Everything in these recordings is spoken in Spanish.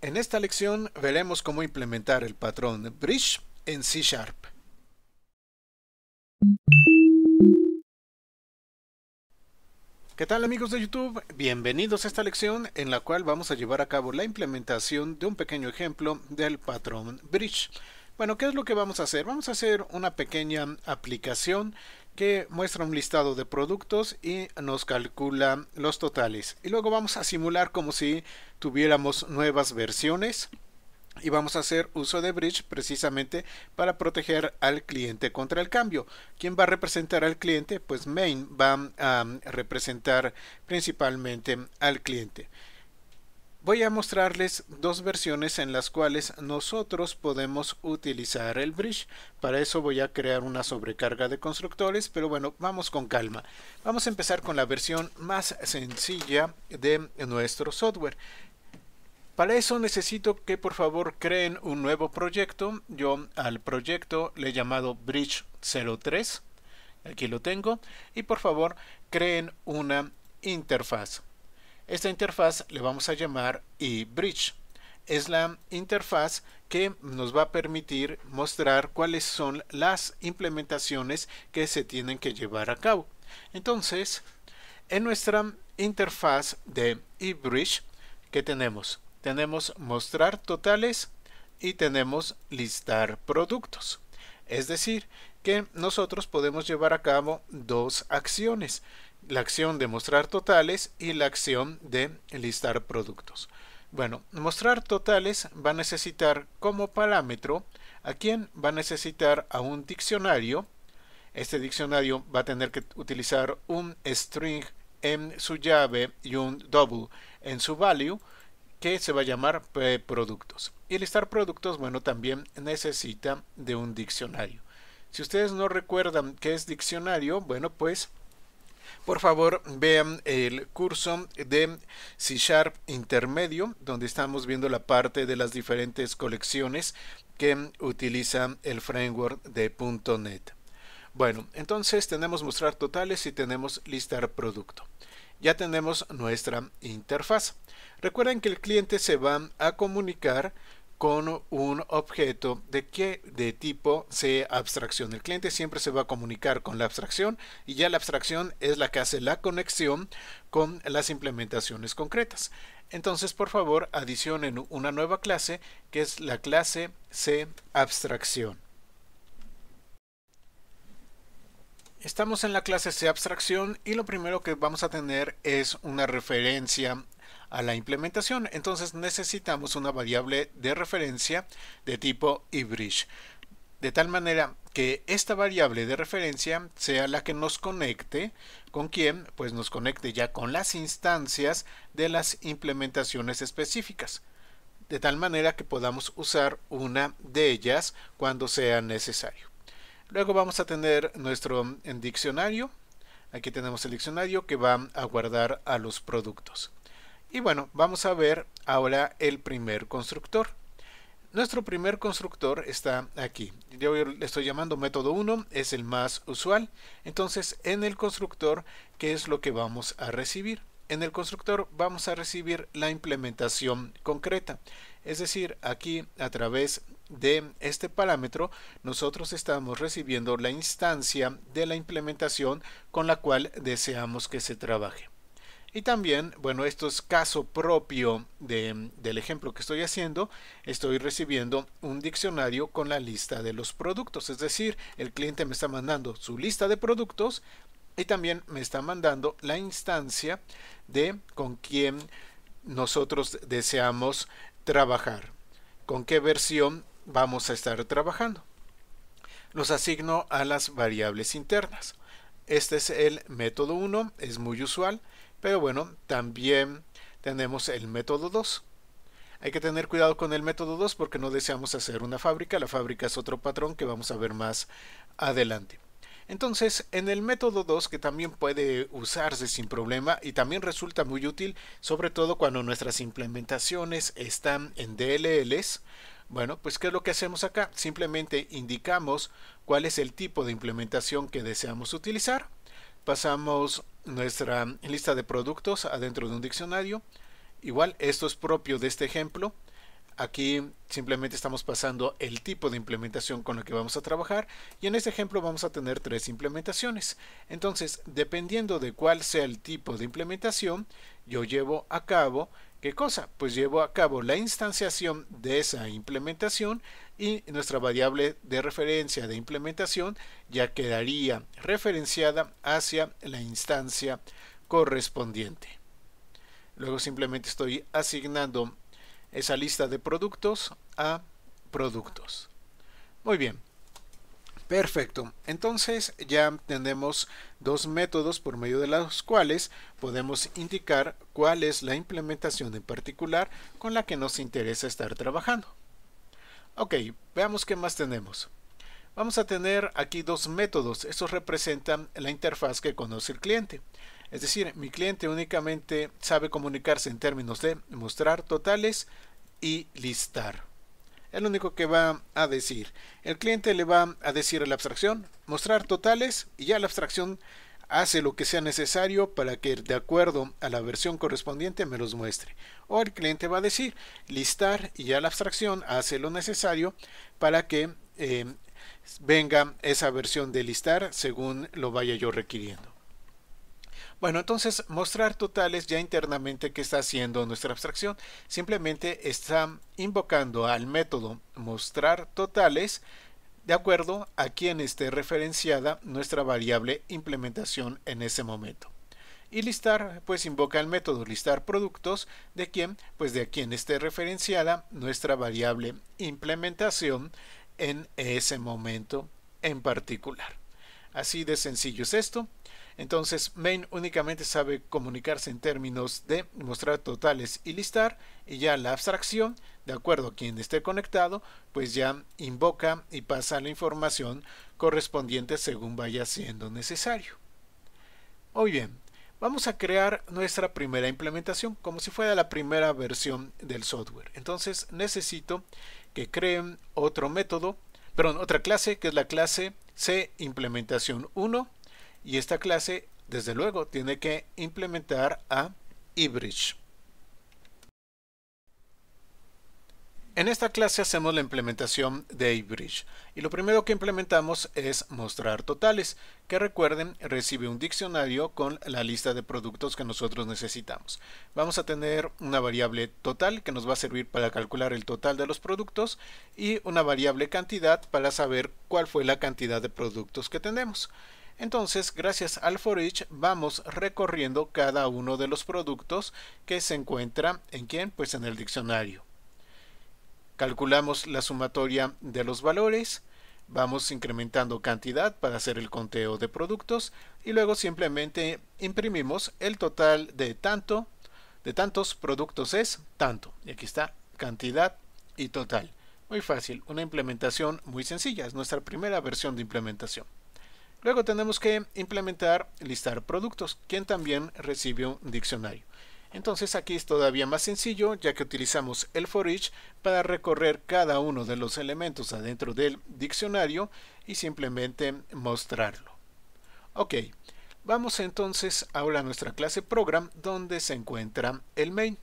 En esta lección veremos cómo implementar el patrón bridge en C Sharp. ¿Qué tal amigos de YouTube? Bienvenidos a esta lección en la cual vamos a llevar a cabo la implementación de un pequeño ejemplo del patrón bridge. Bueno, ¿qué es lo que vamos a hacer? Vamos a hacer una pequeña aplicación que muestra un listado de productos y nos calcula los totales. Y luego vamos a simular como si tuviéramos nuevas versiones y vamos a hacer uso de bridge precisamente para proteger al cliente contra el cambio. ¿Quién va a representar al cliente? Pues main va a representar principalmente al cliente voy a mostrarles dos versiones en las cuales nosotros podemos utilizar el bridge. Para eso voy a crear una sobrecarga de constructores, pero bueno, vamos con calma. Vamos a empezar con la versión más sencilla de nuestro software. Para eso necesito que por favor creen un nuevo proyecto. Yo al proyecto le he llamado Bridge 03. Aquí lo tengo. Y por favor creen una interfaz. Esta interfaz le vamos a llamar eBridge. Es la interfaz que nos va a permitir mostrar cuáles son las implementaciones que se tienen que llevar a cabo. Entonces, en nuestra interfaz de eBridge, ¿qué tenemos? Tenemos mostrar totales y tenemos listar productos. Es decir, que nosotros podemos llevar a cabo dos acciones la acción de mostrar totales y la acción de listar productos. Bueno, mostrar totales va a necesitar como parámetro a quién va a necesitar a un diccionario. Este diccionario va a tener que utilizar un string en su llave y un double en su value que se va a llamar productos. Y listar productos, bueno, también necesita de un diccionario. Si ustedes no recuerdan qué es diccionario, bueno, pues por favor vean el curso de C Sharp intermedio, donde estamos viendo la parte de las diferentes colecciones que utiliza el framework de .NET. Bueno, entonces tenemos mostrar totales y tenemos listar producto. Ya tenemos nuestra interfaz. Recuerden que el cliente se va a comunicar con un objeto de, qué de tipo c abstracción. El cliente siempre se va a comunicar con la abstracción y ya la abstracción es la que hace la conexión con las implementaciones concretas. Entonces, por favor, adicionen una nueva clase que es la clase C abstracción. Estamos en la clase C abstracción y lo primero que vamos a tener es una referencia a la implementación. Entonces necesitamos una variable de referencia de tipo ibridge. De tal manera que esta variable de referencia sea la que nos conecte con quién, pues nos conecte ya con las instancias de las implementaciones específicas de tal manera que podamos usar una de ellas cuando sea necesario. Luego vamos a tener nuestro diccionario. Aquí tenemos el diccionario que va a guardar a los productos. Y bueno, vamos a ver ahora el primer constructor. Nuestro primer constructor está aquí. Yo le estoy llamando método 1, es el más usual. Entonces, en el constructor, ¿qué es lo que vamos a recibir? En el constructor vamos a recibir la implementación concreta. Es decir, aquí a través de este parámetro, nosotros estamos recibiendo la instancia de la implementación con la cual deseamos que se trabaje. Y también, bueno, esto es caso propio del ejemplo que estoy haciendo, estoy recibiendo un diccionario con la lista de los productos, es decir, el cliente me está mandando su lista de productos y también me está mandando la instancia de con quién nosotros deseamos trabajar, con qué versión vamos a estar trabajando. Los asigno a las variables internas. Este es el método 1, es muy usual. Pero bueno, también tenemos el método 2. Hay que tener cuidado con el método 2 porque no deseamos hacer una fábrica. La fábrica es otro patrón que vamos a ver más adelante. Entonces, en el método 2, que también puede usarse sin problema y también resulta muy útil, sobre todo cuando nuestras implementaciones están en DLLs, bueno, pues ¿qué es lo que hacemos acá? Simplemente indicamos cuál es el tipo de implementación que deseamos utilizar. Pasamos nuestra lista de productos adentro de un diccionario. Igual, esto es propio de este ejemplo. Aquí simplemente estamos pasando el tipo de implementación con la que vamos a trabajar y en este ejemplo vamos a tener tres implementaciones. Entonces, dependiendo de cuál sea el tipo de implementación, yo llevo a cabo, ¿qué cosa? Pues llevo a cabo la instanciación de esa implementación y nuestra variable de referencia de implementación ya quedaría referenciada hacia la instancia correspondiente. Luego simplemente estoy asignando esa lista de productos a productos. Muy bien. Perfecto. Entonces ya tenemos dos métodos por medio de los cuales podemos indicar cuál es la implementación en particular con la que nos interesa estar trabajando. Ok, veamos qué más tenemos. Vamos a tener aquí dos métodos. Estos representan la interfaz que conoce el cliente. Es decir, mi cliente únicamente sabe comunicarse en términos de mostrar totales y listar. Es lo único que va a decir. El cliente le va a decir a la abstracción, mostrar totales y ya la abstracción hace lo que sea necesario para que de acuerdo a la versión correspondiente me los muestre. O el cliente va a decir listar y ya la abstracción hace lo necesario para que eh, venga esa versión de listar según lo vaya yo requiriendo. Bueno, entonces mostrar totales ya internamente que está haciendo nuestra abstracción. Simplemente está invocando al método mostrar totales de acuerdo a quien esté referenciada nuestra variable implementación en ese momento. Y listar, pues invoca el método listar productos de quien, pues de a quien esté referenciada nuestra variable implementación en ese momento en particular. Así de sencillo es esto. Entonces, main únicamente sabe comunicarse en términos de mostrar totales y listar, y ya la abstracción de acuerdo a quien esté conectado, pues ya invoca y pasa la información correspondiente según vaya siendo necesario. Muy bien, vamos a crear nuestra primera implementación como si fuera la primera versión del software. Entonces necesito que creen otro método, perdón, otra clase que es la clase C implementación 1 y esta clase desde luego tiene que implementar a eBridge. En esta clase hacemos la implementación de iBridge y lo primero que implementamos es mostrar totales, que recuerden recibe un diccionario con la lista de productos que nosotros necesitamos. Vamos a tener una variable total que nos va a servir para calcular el total de los productos y una variable cantidad para saber cuál fue la cantidad de productos que tenemos. Entonces, gracias al for each, vamos recorriendo cada uno de los productos que se encuentra en quién? Pues en el diccionario. Calculamos la sumatoria de los valores, vamos incrementando cantidad para hacer el conteo de productos y luego simplemente imprimimos el total de tanto, de tantos productos es tanto. Y aquí está cantidad y total. Muy fácil, una implementación muy sencilla, es nuestra primera versión de implementación. Luego tenemos que implementar listar productos, quien también recibe un diccionario. Entonces aquí es todavía más sencillo ya que utilizamos el for each para recorrer cada uno de los elementos adentro del diccionario y simplemente mostrarlo. Ok, vamos entonces ahora a nuestra clase program donde se encuentra el main.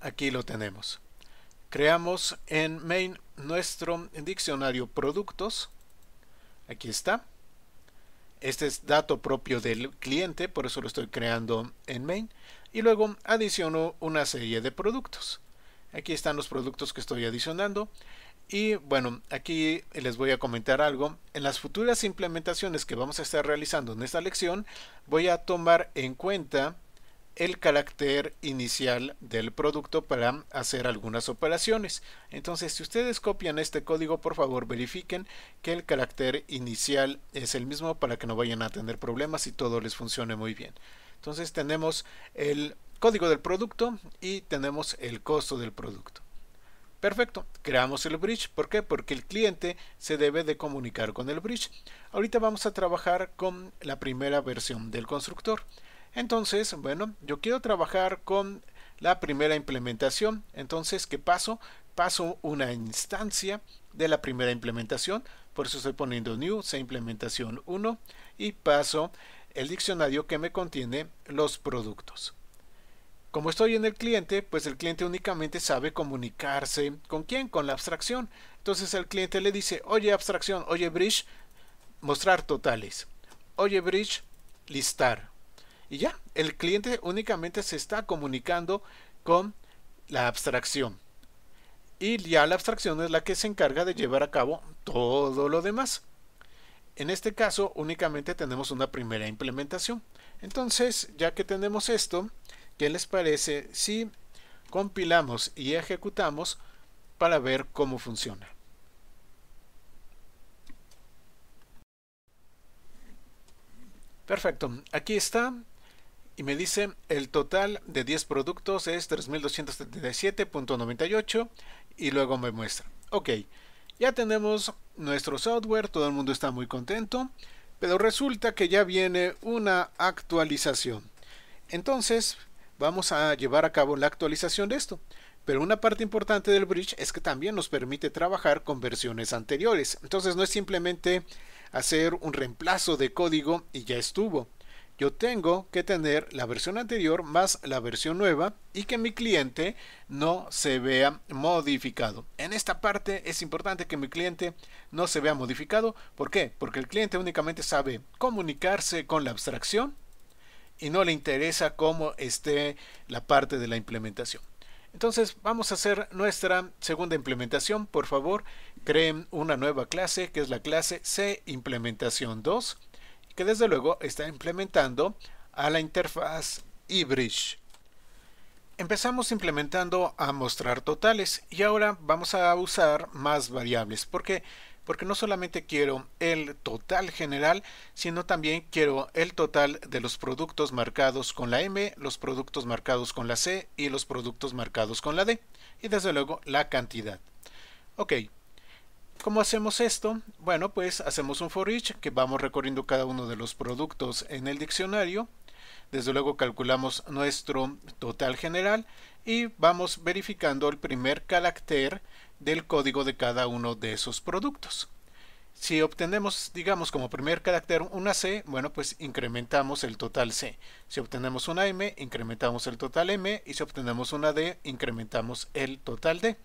Aquí lo tenemos. Creamos en main nuestro diccionario productos. Aquí está. Este es dato propio del cliente, por eso lo estoy creando en main. Y luego adiciono una serie de productos. Aquí están los productos que estoy adicionando. Y bueno, aquí les voy a comentar algo. En las futuras implementaciones que vamos a estar realizando en esta lección, voy a tomar en cuenta el carácter inicial del producto para hacer algunas operaciones. Entonces, si ustedes copian este código, por favor verifiquen que el carácter inicial es el mismo para que no vayan a tener problemas y todo les funcione muy bien. Entonces tenemos el código del producto y tenemos el costo del producto. Perfecto, creamos el bridge. ¿Por qué? Porque el cliente se debe de comunicar con el bridge. Ahorita vamos a trabajar con la primera versión del constructor. Entonces, bueno, yo quiero trabajar con la primera implementación. Entonces, ¿qué paso? Paso una instancia de la primera implementación. Por eso estoy poniendo new, se implementación 1 y paso el diccionario que me contiene los productos. Como estoy en el cliente, pues el cliente únicamente sabe comunicarse con quién, con la abstracción. Entonces el cliente le dice, oye abstracción, oye bridge, mostrar totales. Oye bridge, listar. Y ya, el cliente únicamente se está comunicando con la abstracción. Y ya la abstracción es la que se encarga de llevar a cabo todo lo demás. En este caso únicamente tenemos una primera implementación. Entonces, ya que tenemos esto, ¿qué les parece si compilamos y ejecutamos para ver cómo funciona? Perfecto, aquí está y me dice el total de 10 productos es 3277.98 y luego me muestra. Ok, ya tenemos nuestro software, todo el mundo está muy contento, pero resulta que ya viene una actualización. Entonces vamos a llevar a cabo la actualización de esto. Pero una parte importante del bridge es que también nos permite trabajar con versiones anteriores. Entonces no es simplemente hacer un reemplazo de código y ya estuvo yo tengo que tener la versión anterior más la versión nueva y que mi cliente no se vea modificado. En esta parte es importante que mi cliente no se vea modificado. ¿Por qué? Porque el cliente únicamente sabe comunicarse con la abstracción y no le interesa cómo esté la parte de la implementación. Entonces vamos a hacer nuestra segunda implementación. Por favor, creen una nueva clase que es la clase C implementación 2 que desde luego está implementando a la interfaz eBridge. Empezamos implementando a mostrar totales y ahora vamos a usar más variables. ¿Por qué? Porque no solamente quiero el total general, sino también quiero el total de los productos marcados con la M, los productos marcados con la C y los productos marcados con la D. Y desde luego la cantidad. Ok, ¿Cómo hacemos esto? Bueno, pues hacemos un for each que vamos recorriendo cada uno de los productos en el diccionario. Desde luego calculamos nuestro total general y vamos verificando el primer carácter del código de cada uno de esos productos. Si obtenemos, digamos, como primer carácter una C, bueno, pues incrementamos el total C. Si obtenemos una M, incrementamos el total M. Y si obtenemos una D, incrementamos el total D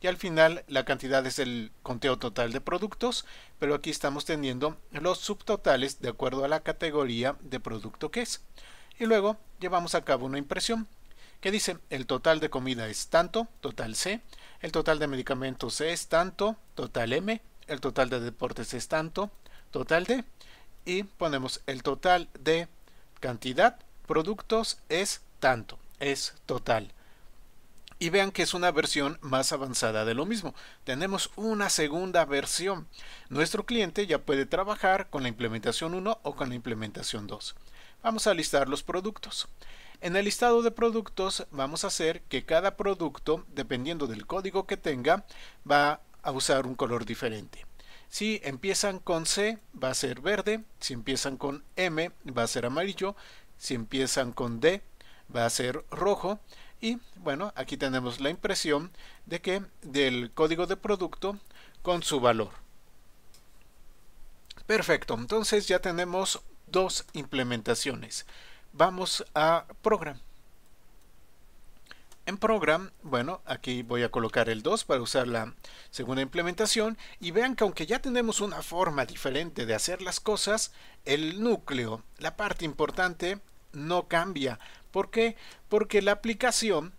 y al final la cantidad es el conteo total de productos, pero aquí estamos teniendo los subtotales de acuerdo a la categoría de producto que es. Y luego llevamos a cabo una impresión que dice el total de comida es tanto, total C, el total de medicamentos es tanto, total M, el total de deportes es tanto, total D, y ponemos el total de cantidad, productos es tanto, es total y vean que es una versión más avanzada de lo mismo. Tenemos una segunda versión. Nuestro cliente ya puede trabajar con la implementación 1 o con la implementación 2. Vamos a listar los productos. En el listado de productos vamos a hacer que cada producto, dependiendo del código que tenga, va a usar un color diferente. Si empiezan con C va a ser verde, si empiezan con M va a ser amarillo, si empiezan con D va a ser rojo y bueno aquí tenemos la impresión de que del código de producto con su valor perfecto entonces ya tenemos dos implementaciones vamos a program en program bueno aquí voy a colocar el 2 para usar la segunda implementación y vean que aunque ya tenemos una forma diferente de hacer las cosas el núcleo la parte importante no cambia. ¿Por qué? Porque la aplicación,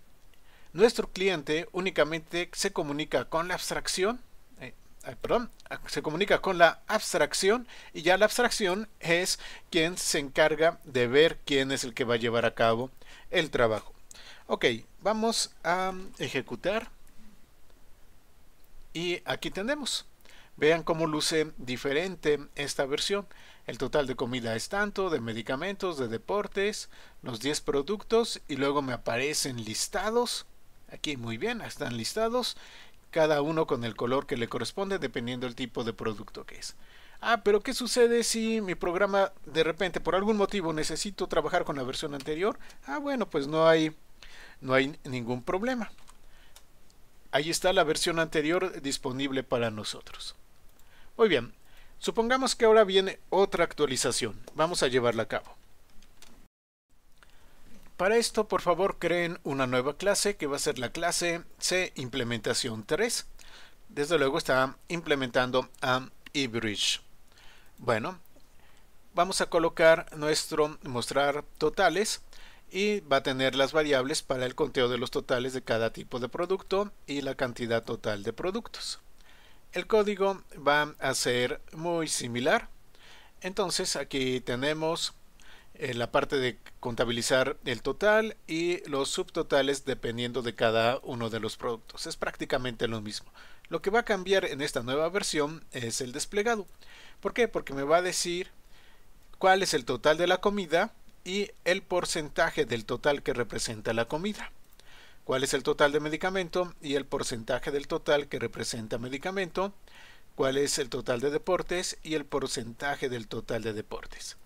nuestro cliente únicamente se comunica con la abstracción, eh, perdón, se comunica con la abstracción y ya la abstracción es quien se encarga de ver quién es el que va a llevar a cabo el trabajo. Ok, vamos a ejecutar y aquí tenemos. Vean cómo luce diferente esta versión. El total de comida es tanto, de medicamentos, de deportes, los 10 productos y luego me aparecen listados. Aquí muy bien, están listados, cada uno con el color que le corresponde dependiendo del tipo de producto que es. Ah, pero ¿qué sucede si mi programa de repente por algún motivo necesito trabajar con la versión anterior? Ah, bueno, pues no hay no hay ningún problema. Ahí está la versión anterior disponible para nosotros. Muy bien, Supongamos que ahora viene otra actualización. Vamos a llevarla a cabo. Para esto, por favor, creen una nueva clase que va a ser la clase C Implementación 3. Desde luego está implementando a eBridge. Bueno, vamos a colocar nuestro mostrar totales y va a tener las variables para el conteo de los totales de cada tipo de producto y la cantidad total de productos el código va a ser muy similar. Entonces aquí tenemos eh, la parte de contabilizar el total y los subtotales dependiendo de cada uno de los productos. Es prácticamente lo mismo. Lo que va a cambiar en esta nueva versión es el desplegado. ¿Por qué? Porque me va a decir cuál es el total de la comida y el porcentaje del total que representa la comida cuál es el total de medicamento y el porcentaje del total que representa medicamento, cuál es el total de deportes y el porcentaje del total de deportes.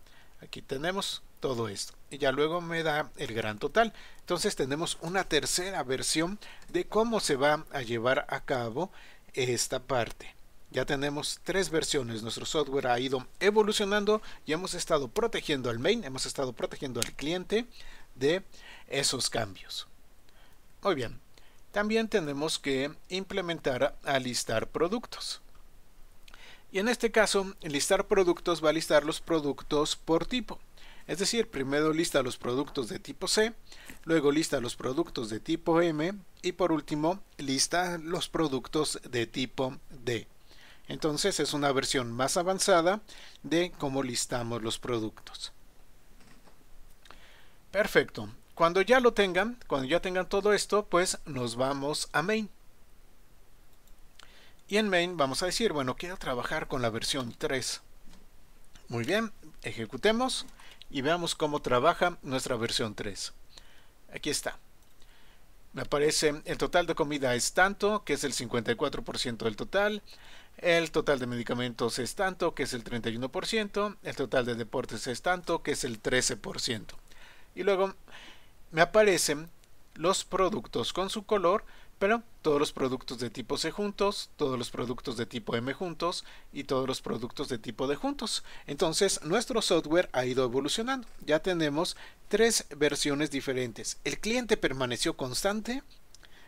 Aquí tenemos todo esto y ya luego me da el gran total. Entonces tenemos una tercera versión de cómo se va a llevar a cabo esta parte. Ya tenemos tres versiones, nuestro software ha ido evolucionando y hemos estado protegiendo al main, hemos estado protegiendo al cliente de esos cambios. Muy bien, también tenemos que implementar a listar productos. Y en este caso, listar productos va a listar los productos por tipo. Es decir, primero lista los productos de tipo C, luego lista los productos de tipo M y por último lista los productos de tipo D. Entonces es una versión más avanzada de cómo listamos los productos. Perfecto. Cuando ya lo tengan, cuando ya tengan todo esto, pues nos vamos a main. Y en main vamos a decir, bueno, quiero trabajar con la versión 3. Muy bien, ejecutemos y veamos cómo trabaja nuestra versión 3. Aquí está. Me aparece el total de comida es tanto, que es el 54% del total. El total de medicamentos es tanto, que es el 31%. El total de deportes es tanto, que es el 13%. Y luego me aparecen los productos con su color, pero todos los productos de tipo C juntos, todos los productos de tipo M juntos y todos los productos de tipo D juntos. Entonces nuestro software ha ido evolucionando. Ya tenemos tres versiones diferentes. El cliente permaneció constante,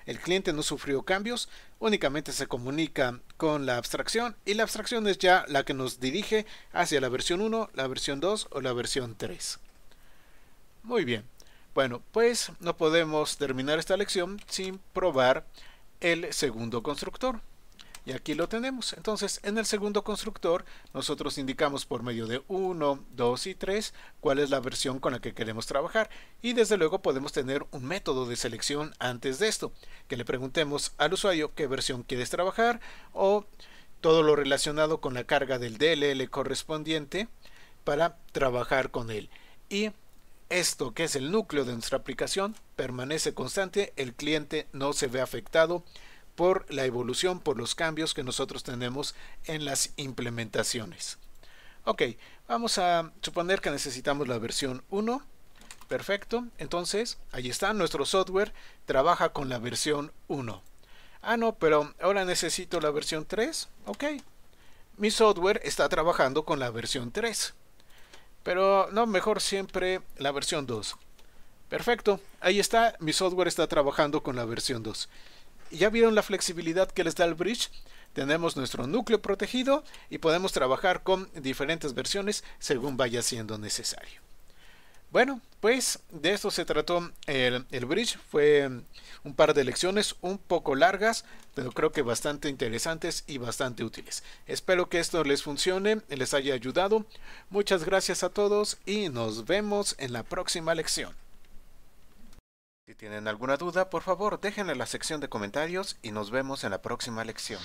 el cliente no sufrió cambios, únicamente se comunica con la abstracción y la abstracción es ya la que nos dirige hacia la versión 1, la versión 2 o la versión 3. Muy bien. Bueno, pues no podemos terminar esta lección sin probar el segundo constructor. Y aquí lo tenemos. Entonces, en el segundo constructor, nosotros indicamos por medio de 1, 2 y 3 cuál es la versión con la que queremos trabajar. Y desde luego podemos tener un método de selección antes de esto, que le preguntemos al usuario qué versión quieres trabajar o todo lo relacionado con la carga del DLL correspondiente para trabajar con él. Y esto, que es el núcleo de nuestra aplicación, permanece constante, el cliente no se ve afectado por la evolución, por los cambios que nosotros tenemos en las implementaciones. Ok, vamos a suponer que necesitamos la versión 1. Perfecto, entonces ahí está, nuestro software trabaja con la versión 1. Ah, no, pero ahora necesito la versión 3. Ok, mi software está trabajando con la versión 3. Pero no, mejor siempre la versión 2. Perfecto, ahí está, mi software está trabajando con la versión 2. ¿Ya vieron la flexibilidad que les da el bridge? Tenemos nuestro núcleo protegido y podemos trabajar con diferentes versiones según vaya siendo necesario. Bueno, pues de esto se trató el, bridge. Fue un par de lecciones un poco largas, pero creo que bastante interesantes y bastante útiles. Espero que esto les funcione, les haya ayudado. Muchas gracias a todos y nos vemos en la próxima lección. Si tienen alguna duda, por favor déjenla en la sección de comentarios y nos vemos en la próxima lección.